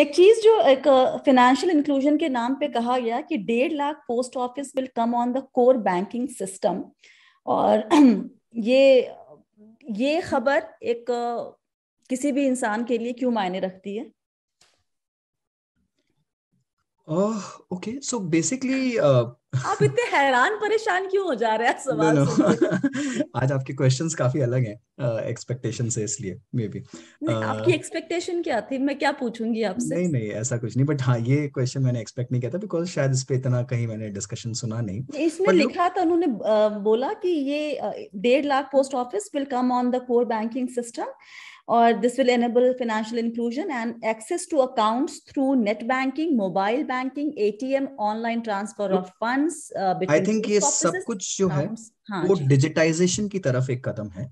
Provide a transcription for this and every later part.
एक चीज जो एक फाइनेंशियल इंक्लूजन के नाम पे कहा गया कि डेढ़ lakh post office will come on the core banking system और ये ये खबर एक किसी भी इंसान के लिए क्यों मायने रखती है ओके सो बेसिकली आप इतने हैरान परेशान क्यों हो जा रहे हैं सवाल no, no. आज आपके क्वेश्चंस काफी अलग हैं एक्सपेक्टेशन uh, से इसलिए मे बी uh, आपकी एक्सपेक्टेशन क्या थी मैं क्या पूछूंगी आपसे नहीं नहीं ऐसा कुछ नहीं बट हाँ ये क्वेश्चन मैंने एक्सपेक्ट नहीं किया था बिकॉज शायद इस पे इतना कहीं मैंने डिस्कशन सुना नहीं इसमें लिखा था उन्होंने बोला कि ये डेढ़ lakh post office will come on the core banking system और this will enable financial inclusion and access to accounts through net banking mobile banking ATM online transfer of fund bonds I think ये सब कुछ जो है हाँ, वो digitisation की तरफ एक कदम है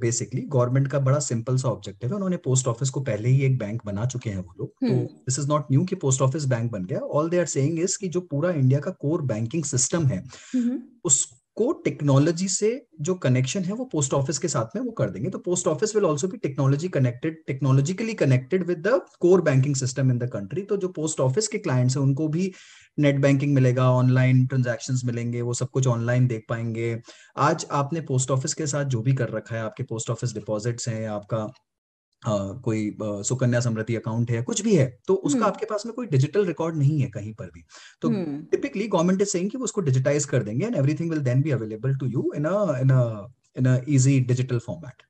बेसिकली uh, गवर्नमेंट का बड़ा सिंपल सा ऑब्जेक्टिव है उन्होंने पोस्ट ऑफिस को पहले ही एक बैंक बना चुके हैं वो लोग तो दिस इज नॉट न्यू कि पोस्ट ऑफिस बैंक बन गया all they are saying is कि जो पूरा इंडिया का कोर बैंकिंग सिस्टम है हम्म. उस को टेक्नोलॉजी से जो कनेक्शन है वो पोस्ट ऑफिस के साथ में वो कर देंगे तो पोस्ट ऑफिस विल ऑल्सो भी technology connected technologically connected with the core banking system in the country तो जो पोस्ट ऑफिस के क्लाइंट्स हैं उनको भी नेट बैंकिंग मिलेगा ऑनलाइन ट्रांजेक्शन मिलेंगे वो सब कुछ ऑनलाइन देख पाएंगे आज आपने पोस्ट ऑफिस के साथ जो भी कर रखा है आपके पोस्ट ऑफिस डिपॉजिट्स हैं आपका Uh, कोई सुकन्या समृद्धि अकाउंट है कुछ भी है तो उसका हम्म। आपके पास में कोई डिजिटल रिकॉर्ड नहीं है कहीं पर भी तो टिपिकली गवर्नमेंट इज सेइंग कि वो उसको डिजिटाइज कर देंगे and everything will then be available to you in a in a in a easy digital format